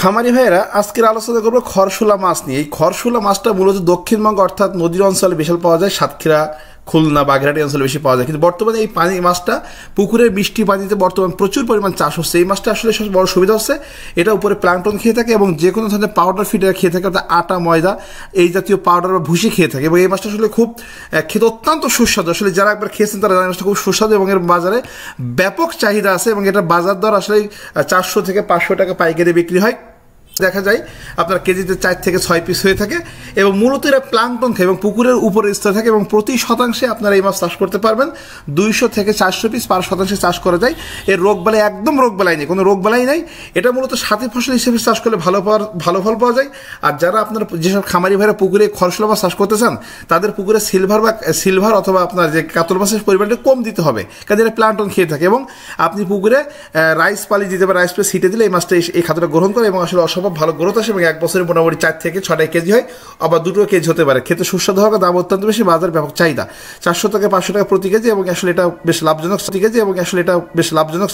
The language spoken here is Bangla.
খামারি ভাইয়েরা আজকের আলোচনা করবো খরশুলা মাছ নিয়ে এই খরশুলা মাছটা মূলত দক্ষিণবঙ্গ অর্থাৎ নদীর অঞ্চলে বিশাল পাওয়া যায় সাতক্ষীরা খুলনা বাগেরহাটি অঞ্চলে বেশি পাওয়া যায় কিন্তু বর্তমানে এই পানি মাছটা পুকুরের বৃষ্টি পানিতে বর্তমানে প্রচুর পরিমাণ চাষ হচ্ছে এই মাছটা আসলে সব বড় সুবিধা হচ্ছে এটা উপরে প্ল্যাংটন খেয়ে থাকে এবং যে কোনো ধরনের পাউডার ফিটে খেয়ে থাকে অর্থাৎ আটা ময়দা এই জাতীয় পাউডার বা ভুসি খেয়ে থাকে এবং এই মাছটা আসলে খুব খেতে অত্যন্ত সুস্বাদু আসলে যারা একবার খেয়েছেন তারা জানেন মাছটা খুব সুস্বাদু এবং এর বাজারে ব্যাপক চাহিদা আছে এবং এটা বাজার দর আসলে চারশো থেকে পাঁচশো টাকা পাইকারি বিক্রি হয় দেখা যায় আপনার কেজিতে চার থেকে ছয় পিস হয়ে থাকে এবং মূলত এরা প্লাংটন খায় এবং পুকুরের উপরে স্তরে থাকে এবং প্রতি শতাংশে আপনারা এই মাছ চাষ করতে পারবেন দুইশো থেকে চারশো পিস পার শতাংশে চাষ করা যায় এর রোগ বেলায় একদম রোগবালাই নেই কোনো রোগ বেলায় নাই এটা মূলত সাথে ফসল হিসেবে চাষ করলে ভালো পাওয়ার ভালো ফল পাওয়া যায় আর যারা আপনার যেসব খামারি ভাইরা পুকুরে খরসলা মাছ চাষ করতে চান তাদের পুকুরে সিলভার বা সিলভার অথবা আপনার যে কাতল মাছের পরিমাণটা কম দিতে হবে কারণ এটা প্লান্টন খেয়ে থাকে এবং আপনি পুকুরে রাইস পালি দিতে বা রাইস পালি ছিটে দিলে এই মাছটা এই খাদ্যটা গ্রহণ করে এবং আসলে অসম অসম্ভব ভালো গ্রোথ আসে এবং এক বছরে মোটামুটি চার থেকে ছটায় কেজি হয় আবার দুটো কেজি হতে পারে খেতে সুস্বাদু হওয়ার দাম অত্যন্ত বেশি বাজার ব্যাপক চাহিদা চারশো থেকে পাঁচশো টাকা প্রতি কেজি এবং আসলে এটা বেশ লাভজনক প্রতি কেজি এবং আসলে এটা বেশ লাভজনক